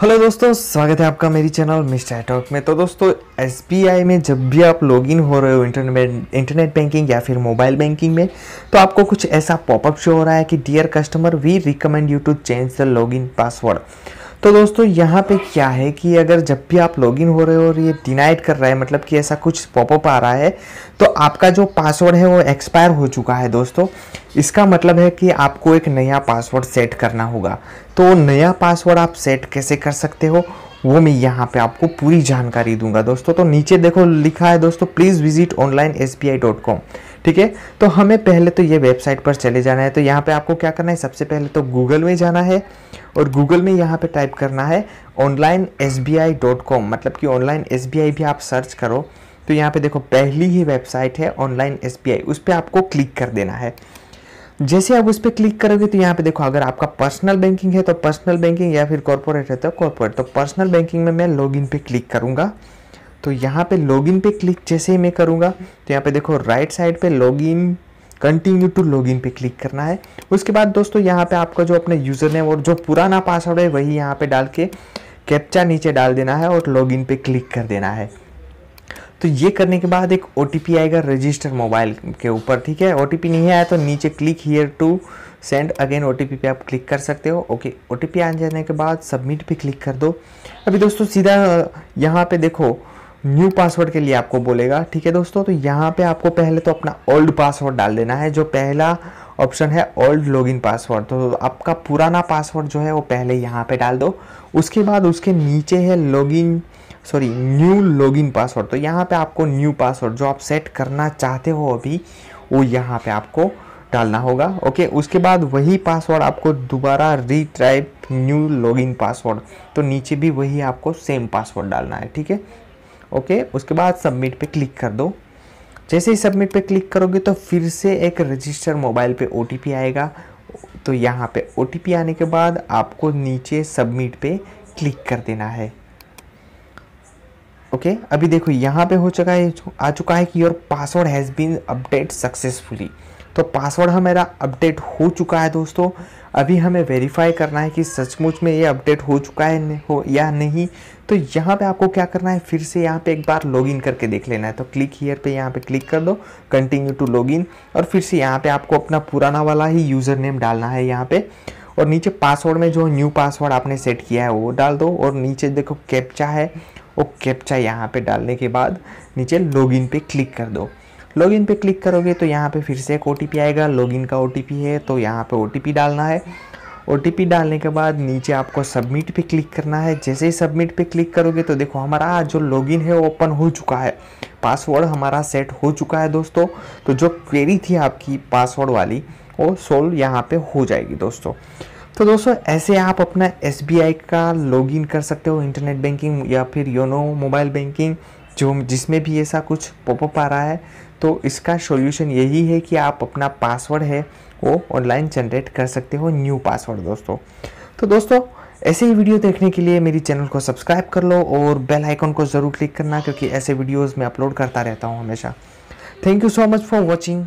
hello दोस्तों स्वागत है आपका मेरी चैनल मिस्टर टॉक में तो दोस्तों एस में जब भी आप लॉगिन हो रहे हो इंटरनेट इंटरनेट बैंकिंग या फिर मोबाइल बैंकिंग में तो आपको कुछ ऐसा पॉपअप शो हो रहा है कि dear customer we recommend you to change the login password तो दोस्तों यहाँ पे क्या है कि अगर जब भी आप लॉगिन हो रहे हो और ये डिनाइड कर रहा है मतलब कि ऐसा कुछ पॉपअप आ रहा है तो आपका जो पासवर्ड है वो एक्सपायर हो चुका है दोस्तों इसका मतलब है कि आपको एक नया पासवर्ड सेट करना होगा तो नया पासवर्ड आप सेट कैसे कर सकते हो वो मैं यहाँ पे आपको पूरी जानकारी दूंगा दोस्तों तो नीचे देखो लिखा है दोस्तों प्लीज़ विजिट ऑनलाइन एस ठीक है तो हमें पहले तो ये वेबसाइट पर चले जाना है तो यहाँ पे आपको क्या करना है सबसे पहले तो गूगल में जाना है और गूगल में यहाँ पे टाइप करना है ऑनलाइन एस मतलब कि ऑनलाइन एस भी आप सर्च करो तो यहाँ पे देखो पहली ही वेबसाइट है ऑनलाइन एस उस पर आपको क्लिक कर देना है जैसे आप उस पर क्लिक करोगे तो यहाँ पे देखो अगर आपका पर्सनल बैंकिंग है तो पर्सनल बैंकिंग या फिर कॉर्पोरेट है तो कॉर्पोरेट तो पर्सनल बैंकिंग में मैं लॉगिन पे क्लिक करूँगा तो यहाँ पे लॉगिन पे क्लिक जैसे ही मैं करूँगा तो यहाँ पे देखो राइट साइड पे लॉगिन कंटिन्यू टू लॉगिन पे क्लिक करना है उसके बाद दोस्तों यहाँ पे आपका जो अपने यूज़र नेम और जो पुराना पासवर्ड है वही यहाँ पे डाल के कैप्चा नीचे डाल देना है और लॉगिन पे क्लिक कर देना है तो ये करने के बाद एक ओ आएगा रजिस्टर मोबाइल के ऊपर ठीक है ओ नहीं आया तो नीचे click here to send again O पे आप क्लिक कर सकते हो ओके ओ आ जाने के बाद सबमिट पे क्लिक कर दो अभी दोस्तों सीधा यहाँ पे देखो न्यू पासवर्ड के लिए आपको बोलेगा ठीक है दोस्तों तो यहाँ पे आपको पहले तो अपना ओल्ड पासवर्ड डाल देना है जो पहला ऑप्शन है ओल्ड लॉगिन पासवर्ड तो आपका पुराना पासवर्ड जो है वो पहले यहाँ पे डाल दो उसके बाद उसके नीचे है login sorry new login password तो यहाँ पे आपको न्यू पासवर्ड जो आप सेट करना चाहते हो अभी वो यहाँ पे आपको डालना होगा ओके उसके बाद वही पासवर्ड आपको दोबारा रीट्राइप न्यू लॉगिन पासवर्ड तो नीचे भी वही आपको सेम पासवर्ड डालना है ठीक है ओके उसके बाद सबमिट पे क्लिक कर दो जैसे ही सबमिट पे क्लिक करोगे तो फिर से एक रजिस्टर मोबाइल पे ओ आएगा तो यहाँ पे ओ आने के बाद आपको नीचे सबमिट पे क्लिक कर देना है ओके okay, अभी देखो यहाँ पे हो चुका है आ चुका है कि your password has been update successfully तो पासवर्ड हमारा अपडेट हो चुका है दोस्तों अभी हमें वेरीफाई करना है कि सचमुच में ये अपडेट हो चुका है हो या नहीं तो यहाँ पे आपको क्या करना है फिर से यहाँ पे एक बार लॉगिन करके देख लेना है तो क्लिक हीयर पे यहाँ पे क्लिक कर दो कंटिन्यू टू लॉगिन और फिर से यहाँ पे आपको अपना पुराना वाला ही यूज़र नेम डालना है यहाँ पे और नीचे पासवर्ड में जो न्यू पासवर्ड आपने सेट किया है वो डाल दो और नीचे देखो कैप्चा है वो कैप्चा यहाँ पर डालने के बाद नीचे लॉग पे क्लिक कर दो लॉगिन पे क्लिक करोगे तो यहाँ पे फिर से एक ओ आएगा लॉगिन का ओ है तो यहाँ पे ओ डालना है ओ डालने के बाद नीचे आपको सबमिट पे क्लिक करना है जैसे ही सबमिट पे क्लिक करोगे तो देखो हमारा जो लॉगिन है वो ओपन हो चुका है पासवर्ड हमारा सेट हो चुका है दोस्तों तो जो क्वेरी थी आपकी पासवर्ड वाली वो सोल्व यहाँ पे हो जाएगी दोस्तों तो दोस्तों ऐसे आप अपना एस का लॉगिन कर सकते हो इंटरनेट बैंकिंग या फिर योनो मोबाइल बैंकिंग जो जिसमें भी ऐसा कुछ पॉपअप आ रहा है तो इसका सॉल्यूशन यही है कि आप अपना पासवर्ड है वो ऑनलाइन जनरेट कर सकते हो न्यू पासवर्ड दोस्तों तो दोस्तों ऐसे ही वीडियो देखने के लिए मेरी चैनल को सब्सक्राइब कर लो और बेल आइकन को ज़रूर क्लिक करना क्योंकि ऐसे वीडियोज़ मैं अपलोड करता रहता हूँ हमेशा thank you so much for watching